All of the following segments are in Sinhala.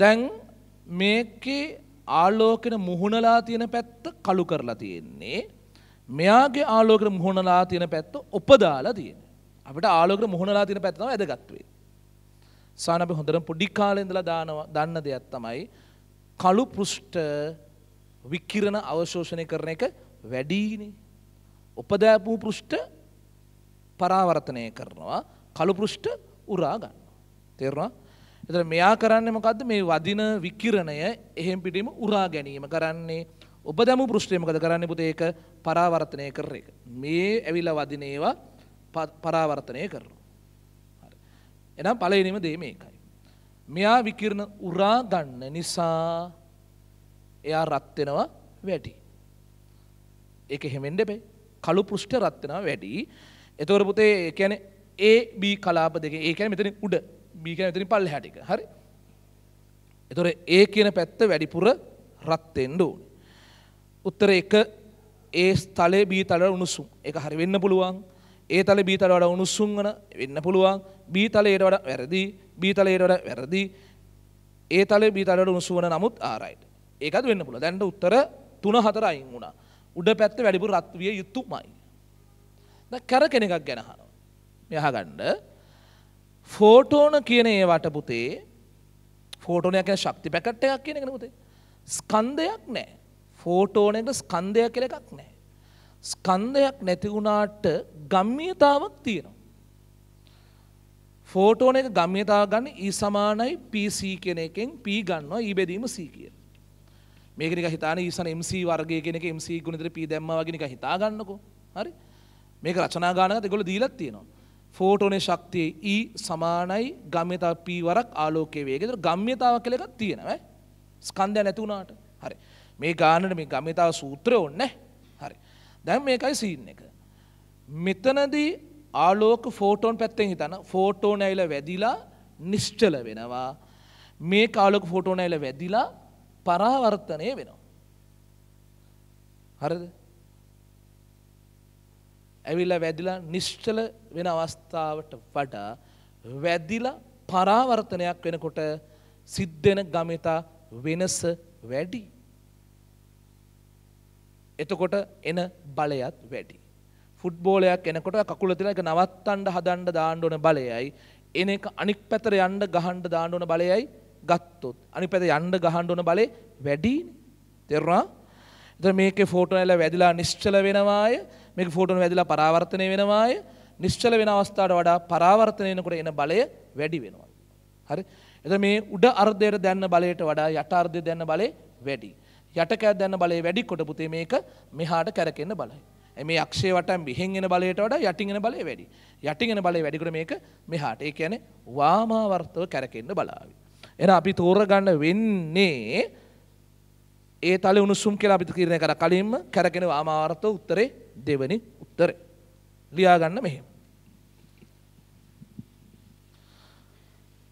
දැන් මේකේ ආලෝකෙන මුහුණලා තියෙන පැත්ත කළු කරලා තියෙන්නේ. මෙයාගේ ආලෝකෙන මුහුණලා තියෙන පැත්ත උපදාලා තියෙන්නේ. අපිට ආලෝකෙන මුහුණලා තියෙන පැත්ත තමයි වැදගත් වෙන්නේ. සාන අපි හොඳටම පොඩි කාලේ ඉඳලා දානවා දන්න දෙයක් තමයි කළු පෘෂ්ඨ විකිරණ අවශෝෂණය කරන එක වැඩිනේ. උපදෑපු පෘෂ්ඨ පරාවර්තනය කරනවා කළු පෘෂ්ඨ උරා ගන්නවා. තේරුණා? එතන මෙයා කරන්නේ මොකද්ද මේ වදින විකිරණය එහෙම් පිටීම උරා ගැනීම කරන්නේ ඔබ දැමු පෘෂ්ඨය මොකද කරන්නේ පුතේ ඒක පරාවර්තනය කර එක මේ ඇවිල්ලා වදින ඒවා පරාවර්තනය කරනවා හරි එහෙනම් පළවෙනිම දේ මේකයි මෙයා විකිරණ උරා ගන්න නිසා එයා රත් වෙනවා වැඩි ඒක එහෙම වෙන්න බෑ කළු පෘෂ්ඨ රත් වෙනවා වැඩි එතකොට පුතේ කියන්නේ A B කලාප දෙකේ ඒ කියන්නේ මෙතන උඩ බීකන විතරින් පල්ල හැටික හරි එතොර ඒ කියන පැත්ත වැඩිපුර රත්තෙන්ඩ ඕන. උත්තර එක ඒ ස්ථලේ බී තලට උණුසුම් එක හරි වෙන්න පුළුවන් ඒ තල බී තල වඩ උණුසුම් වන වෙන්න පුළුවන් බී තලයට වඩ වැරදි බී තලයට වඩ වැරදි ඒ තලේ බී තලට උණුසු වන නමුත් ආරයිට ඒකත් වෙන්න පුළුව දැන්ට උත්තර තුන හතර අයින් වුණා උඩ පැත්ත වැඩිපුර රත්විය යුතුමයි. කැර කෙනෙකක් ගැනහනවා. යහගණ්ඩ ෆෝටෝන කියන ඒවට පුතේ ෆෝටෝනයක් කියන ශක්ති පැකට් එකක් කියන එකන පුතේ ස්කන්ධයක් නෑ ෆෝටෝනයක ස්කන්ධයක් කියල එකක් නෑ ස්කන්ධයක් නැති වුණාට ගම්මියතාවක් තියෙනවා ෆෝටෝන එක ගම්මියතාව ගන්න ඊ සමානයි PC කෙන එකෙන් P ගන්නවා ඊ e බෙදීම C කියන මේකනික හිතාන ඊසන MC වර්ගය කෙනෙක MC ගුණිතර P දැම්මා වගේ නික හිතා ගන්නකෝ හරි මේක රචනා ගානකට ඒගොල්ලෝ දීලා තියෙනවා ෆෝටෝනේ ශක්තිය E සමානයි ගම්‍යතාව P වරක් ආලෝකයේ වේගය. ඒතර ගම්‍යතාව කියලා එකක් තියෙනවා ඈ. ස්කන්ධය නැති වුණාට. හරි. මේ ගානට මේ ගම්‍යතාව සූත්‍රය ඕනේ හරි. දැන් මේකයි සීන් එක. මෙතනදී ආලෝක ෆෝටෝන් පැත්තෙන් හිතන ෆෝටෝන ඇවිල්ලා වැදිලා නිශ්චල වෙනවා. මේ ආලෝක ෆෝටෝන ඇවිල්ලා වැදිලා පරාවර්තනය වෙනවා. හරිද? ඇවිල්ලා වැදිලා නිශ්චල වෙන අවස්ථාවට වඩා වැදිලා පරාවර්තනයක් වෙනකොට සිද්ධෙන ගමිතා වෙනස වැඩි. එතකොට එන බලයත් වැඩි. ෆුට්බෝලයක් එනකොට කකුල තියලා ඒක නවත්තන්න හදන්න දාන්න ඕන බලයයි එන එක අනික් පැතර යන්න ගහන්න දාන්න ඕන බලයයි ගත්තොත් අනික් පැත යන්න ගහන්න ඕන බලේ වැඩි තේරුණා? එතන මේකේ ෆෝටෝ නැල වැදිලා නිශ්චල වෙනවාය මේක ෆෝටෝන වැදිලා පරාවර්තනය වෙනවාය නිශ්චල වෙන අවස්ථාවට වඩා පරාවර්තනය වෙනකොට එන බලය වැඩි වෙනවා. හරි? එතකොට මේ උඩ අර්ධයට දැන්න බලයට වඩා යට අර්ධය දැන්න බලය වැඩි. යටකැත් දැන්න බලය වැඩි කොට පුතේ මේක මෙහාට කැරකෙන්න බලයි. මේ අක්ෂේ වටන් බිහින් එන බලයට වඩා යටින් එන බලය වැඩි. යටින් එන බලය වැඩිකොට මේක මෙහාට. ඒ කියන්නේ වාමාවර්තව කැරකෙන්න බලාවි. එහෙනම් අපි තෝරගන්න වෙන්නේ ඒ තලෙ උණුසුම් කියලා අපි තීරණය කරා කලින්ම කැරකෙන වාමාවර්තව උත්තරේ දෙවනි උත්තරේ. ලියාගන්න මෙහෙම.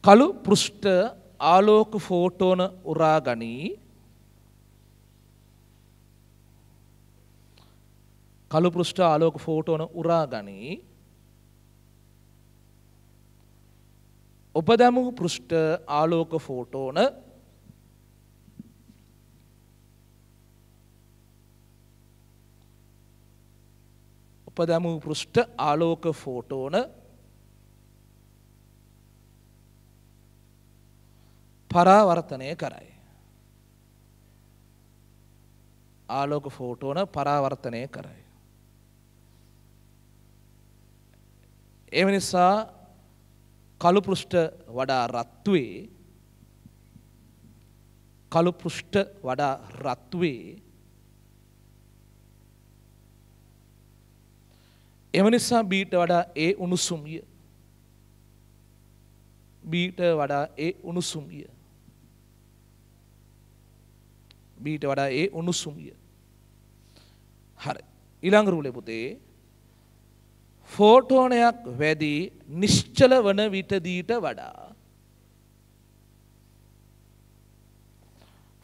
කළු පෘෂ්ඨ ආලෝක ෆෝටෝන උරා ගනී කළු පෘෂ්ඨ ආලෝක ෆෝටෝන උරා ගනී ඔබ දැමූ පෘෂ්ඨ ආලෝක ෆෝටෝන උපදම පෘෂ්ඨ ආලෝක ෆෝටෝන පරාවර්තනය කරයි. ආලෝක ෆෝටෝන පරාවර්තනය කරයි. එම නිසා කළු පෘෂ්ඨ වඩා රත්වේ කළු පෘෂ්ඨ වඩා රත්වේ එම නිසා බීට වඩා ඒ උණුසුමිය බීට වඩා ඒ උණුසුමිය බීට වඩා ඒ උණුසුමිය හරි ඊළඟ රූලේ පුතේ ෆෝටෝනයක් වැඩි නිශ්චල වන විටදීට වඩා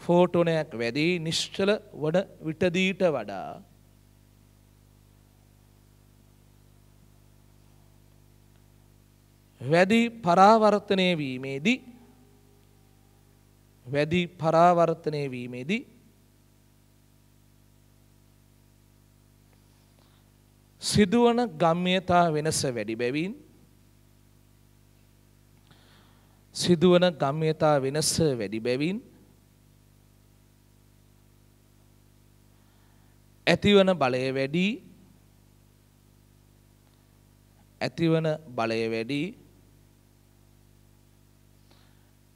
ෆෝටෝනයක් වැඩි නිශ්චල වන විටදීට වඩා වැඩි පරාවර්තනය වීමේදී වැඩි පරාවර්තනය වීමේදී සිදුවන ගම්්‍යතා වෙනස වැඩි බැවින් සිදුවන ගම්්‍යතා වෙනස වැඩි බැවින් ඇතිවන බලය වැඩි ඇතිවන බලය වැඩි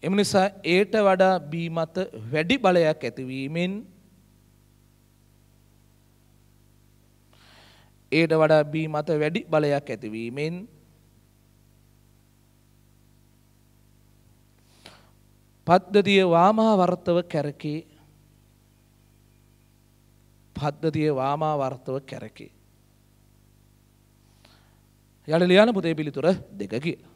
එම නිසා ඒට වඩා බී මත වැඩි බලයක් ඇතිවීමෙන් ඒට වඩා බී මත වැඩි බලයක් ඇතිවීමෙන් පද්ධතිය වාමාවර්තව කැරකේ පද්ධතිය වාමාවර්තව කැරකේ. යළලියන පුතේ පිළිතුර දෙක කියලා.